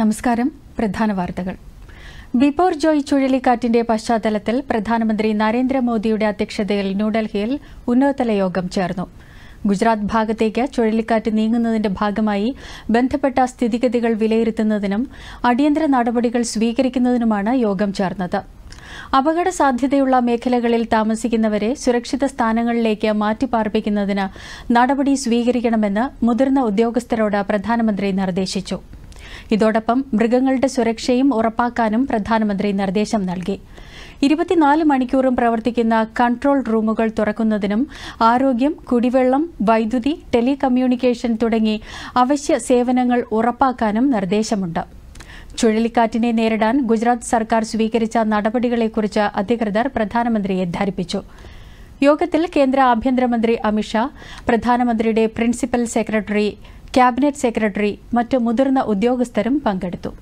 നമസ്കാരം പ്രധാന വാർത്തകൾ ബിപോർ ജോയ് ചുഴലിക്കാറ്റിന്റെ പശ്ചാത്തലത്തിൽ പ്രധാനമന്ത്രി നരേന്ദ്രമോദിയുടെ അധ്യക്ഷതയിൽ ന്യൂഡൽഹിയിൽ ഉന്നതതല യോഗം ചേർന്നു ഗുജറാത്ത് ഭാഗത്തേക്ക് ചുഴലിക്കാറ്റ് നീങ്ങുന്നതിന്റെ ഭാഗമായി ബന്ധപ്പെട്ട സ്ഥിതിഗതികൾ വിലയിരുത്തുന്നതിനും അടിയന്തര നടപടികൾ സ്വീകരിക്കുന്നതിനുമാണ് യോഗം ചേർന്നത് അപകട സാധ്യതയുള്ള മേഖലകളിൽ താമസിക്കുന്നവരെ സുരക്ഷിത സ്ഥാനങ്ങളിലേക്ക് മാറ്റിപ്പാർപ്പിക്കുന്നതിന് നടപടി സ്വീകരിക്കണമെന്ന് മുതിർന്ന ഉദ്യോഗസ്ഥരോട് പ്രധാനമന്ത്രി നിർദ്ദേശിച്ചു ഇതോടൊപ്പം മൃഗങ്ങളുടെ സുരക്ഷയും ഉറപ്പാക്കാനും പ്രധാനമന്ത്രി നിർദ്ദേശം നൽകി ഇരുപത്തിനാല് മണിക്കൂറും പ്രവർത്തിക്കുന്ന കൺട്രോൾ റൂമുകൾ തുറക്കുന്നതിനും ആരോഗ്യം കുടിവെള്ളം വൈദ്യുതി ടെലികമ്മ്യൂണിക്കേഷൻ തുടങ്ങി അവശ്യ സേവനങ്ങൾ ഉറപ്പാക്കാനും നിർദ്ദേശമുണ്ട് ചുഴലിക്കാറ്റിനെ നേരിടാൻ ഗുജറാത്ത് സർക്കാർ സ്വീകരിച്ച നടപടികളെക്കുറിച്ച് അധികൃതർ പ്രധാനമന്ത്രിയെ ധരിപ്പിച്ചു യോഗത്തിൽ കേന്ദ്ര ആഭ്യന്തരമന്ത്രി അമിത്ഷാ പ്രധാനമന്ത്രിയുടെ പ്രിൻസിപ്പൽ സെക്രട്ടറി ക്യാബിനറ്റ് സെക്രട്ടറി മറ്റ് മുതിർന്ന ഉദ്യോഗസ്ഥരും പങ്കെടുത്തു